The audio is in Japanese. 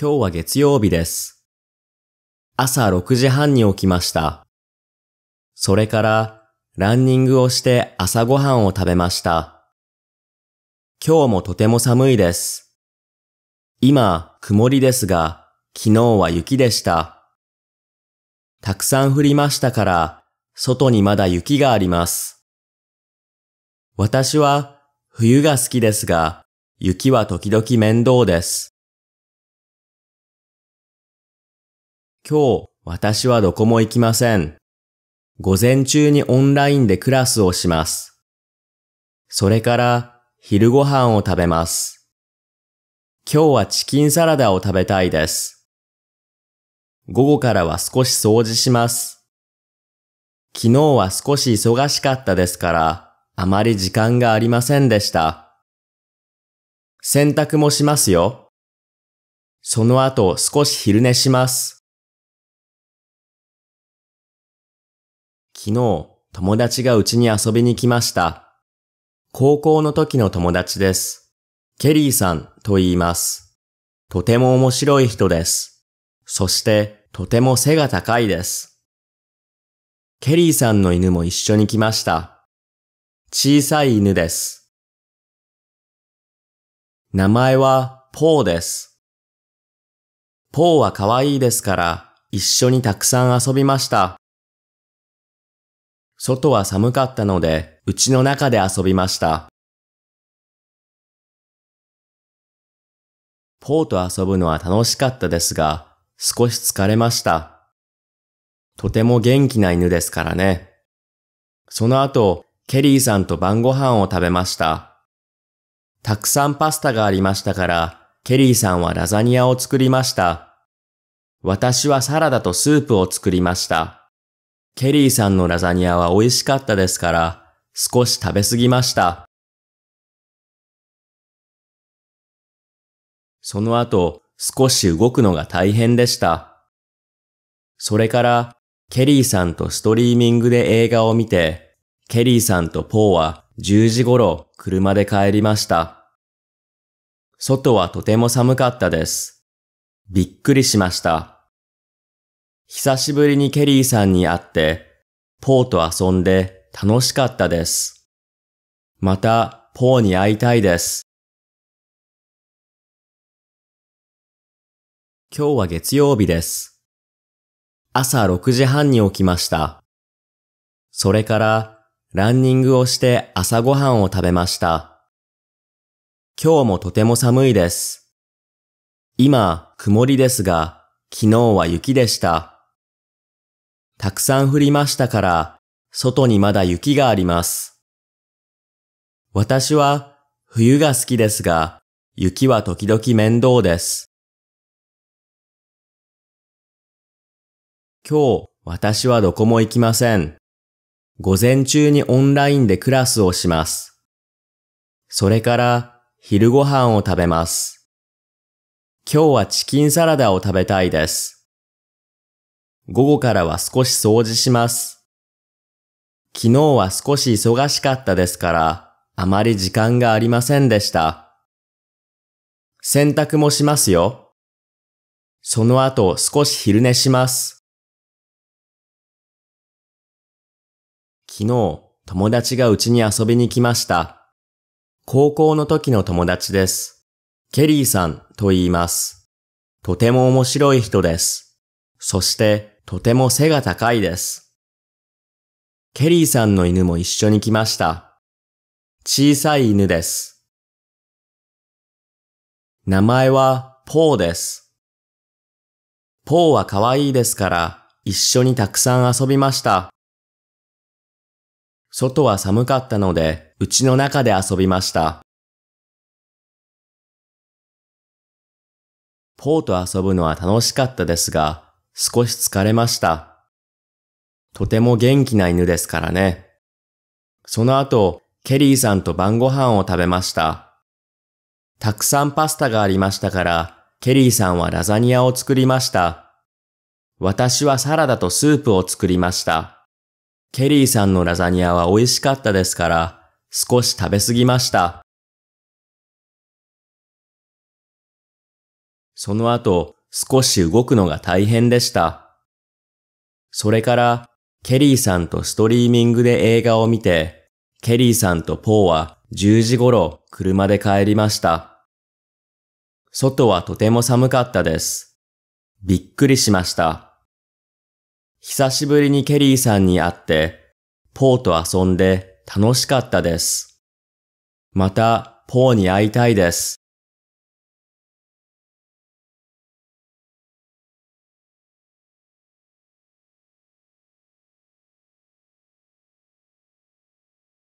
今日は月曜日です。朝6時半に起きました。それからランニングをして朝ごはんを食べました。今日もとても寒いです。今、曇りですが、昨日は雪でした。たくさん降りましたから、外にまだ雪があります。私は冬が好きですが、雪は時々面倒です。今日私はどこも行きません。午前中にオンラインでクラスをします。それから昼ご飯を食べます。今日はチキンサラダを食べたいです。午後からは少し掃除します。昨日は少し忙しかったですから、あまり時間がありませんでした。洗濯もしますよ。その後少し昼寝します。昨日、友達がうちに遊びに来ました。高校の時の友達です。ケリーさんと言います。とても面白い人です。そして、とても背が高いです。ケリーさんの犬も一緒に来ました。小さい犬です。名前はポーです。ポーは可愛いですから、一緒にたくさん遊びました。外は寒かったので、うちの中で遊びました。ポーと遊ぶのは楽しかったですが、少し疲れました。とても元気な犬ですからね。その後、ケリーさんと晩ご飯を食べました。たくさんパスタがありましたから、ケリーさんはラザニアを作りました。私はサラダとスープを作りました。ケリーさんのラザニアは美味しかったですから、少し食べ過ぎました。その後、少し動くのが大変でした。それから、ケリーさんとストリーミングで映画を見て、ケリーさんとポーは10時頃車で帰りました。外はとても寒かったです。びっくりしました。久しぶりにケリーさんに会って、ポーと遊んで楽しかったです。また、ポーに会いたいです。今日は月曜日です。朝6時半に起きました。それから、ランニングをして朝ごはんを食べました。今日もとても寒いです。今、曇りですが、昨日は雪でした。たくさん降りましたから、外にまだ雪があります。私は冬が好きですが、雪は時々面倒です。今日、私はどこも行きません。午前中にオンラインでクラスをします。それから、昼ご飯を食べます。今日はチキンサラダを食べたいです。午後からは少し掃除します。昨日は少し忙しかったですから、あまり時間がありませんでした。洗濯もしますよ。その後少し昼寝します。昨日、友達がうちに遊びに来ました。高校の時の友達です。ケリーさんと言います。とても面白い人です。そして、とても背が高いです。ケリーさんの犬も一緒に来ました。小さい犬です。名前はポーです。ポーは可愛いですから一緒にたくさん遊びました。外は寒かったので家の中で遊びました。ポーと遊ぶのは楽しかったですが、少し疲れました。とても元気な犬ですからね。その後、ケリーさんと晩ご飯を食べました。たくさんパスタがありましたから、ケリーさんはラザニアを作りました。私はサラダとスープを作りました。ケリーさんのラザニアは美味しかったですから、少し食べ過ぎました。その後、少し動くのが大変でした。それから、ケリーさんとストリーミングで映画を見て、ケリーさんとポーは10時頃車で帰りました。外はとても寒かったです。びっくりしました。久しぶりにケリーさんに会って、ポーと遊んで楽しかったです。また、ポーに会いたいです。